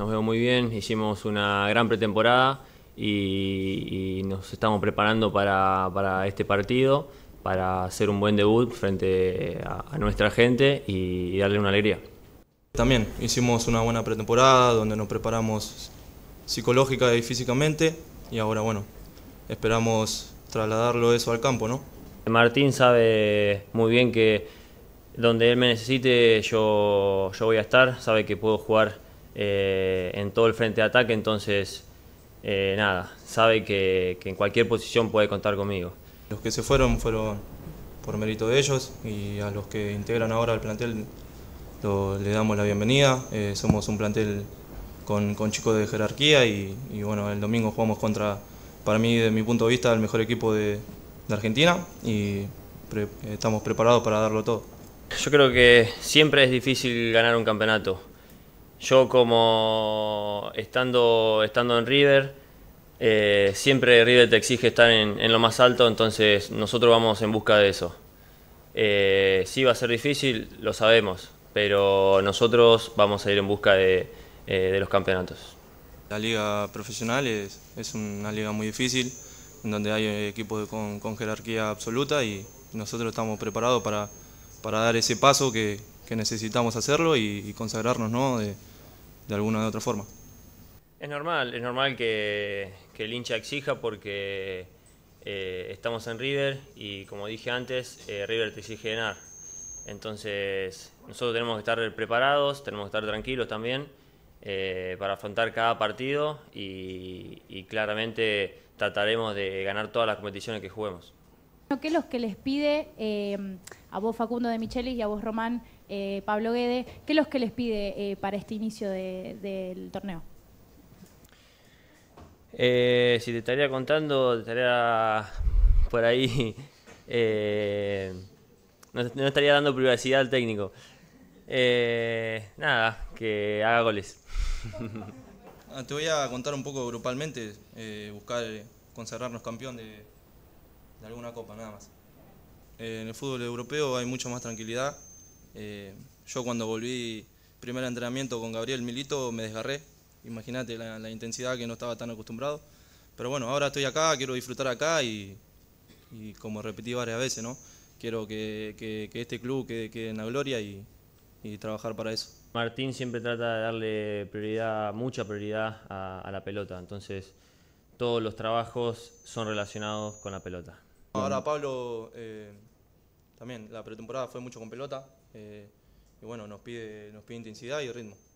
nos veo muy bien, hicimos una gran pretemporada y, nos estamos preparando para, este partido, para hacer un buen debut frente a, nuestra gente y, darle una alegría. También hicimos una buena pretemporada donde nos preparamos psicológica y físicamente y ahora bueno, esperamos trasladarlo eso al campo, ¿no? Martín sabe muy bien que donde él me necesite yo, yo voy a estar, sabe que puedo jugar eh, en todo el frente de ataque, entonces eh, nada, sabe que, en cualquier posición puede contar conmigo. Los que se fueron fueron por mérito de ellos y a los que integran ahora el plantel le damos la bienvenida. Eh, somos un plantel con, con chicos de jerarquía y, bueno, el domingo jugamos contra, para mí, de mi punto de vista, el mejor equipo de, Argentina y estamos preparados para darlo todo. Yo creo que siempre es difícil ganar un campeonato. Yo como estando, estando en River, eh, siempre River te exige estar en, lo más alto, entonces nosotros vamos en busca de eso. Eh, si va a ser difícil, lo sabemos, pero nosotros vamos a ir en busca de, eh, los campeonatos. La liga profesional es, una liga muy difícil, en donde hay equipos con, con jerarquía absoluta y nosotros estamos preparados para, dar ese paso que, necesitamos hacerlo y, consagrarnos ¿no? de, de alguna u otra forma. Es normal, es normal que, el hincha exija porque eh, estamos en River y como dije antes, eh, River te exige ganar. Entonces nosotros tenemos que estar preparados, tenemos que estar tranquilos también eh, para afrontar cada partido y, y claramente trataremos de ganar todas las competiciones que juguemos. ¿Qué es lo que les pide? a vos Facundo de Michelis y a vos Román eh, Pablo Guede, ¿qué es lo que les pide eh, para este inicio del torneo? Eh, si te estaría contando, te estaría por ahí, no, estaría dando privacidad al técnico. nada, que haga goles. Ah, te voy a contar un poco grupalmente, buscar conservarnos campeón de alguna copa, nada más en el fútbol europeo hay mucha más tranquilidad. Eh, yo cuando volví primer entrenamiento con Gabriel Milito me desgarré. Imagínate la, intensidad que no estaba tan acostumbrado. Pero bueno, ahora estoy acá, quiero disfrutar acá y, como repetí varias veces, ¿no? Quiero que, este club quede, en la gloria y, trabajar para eso. Martín siempre trata de darle prioridad, mucha prioridad a, la pelota, entonces todos los trabajos son relacionados con la pelota. Ahora Pablo eh, también la pretemporada fue mucho con pelota eh, y bueno, nos pide, nos pide intensidad y ritmo.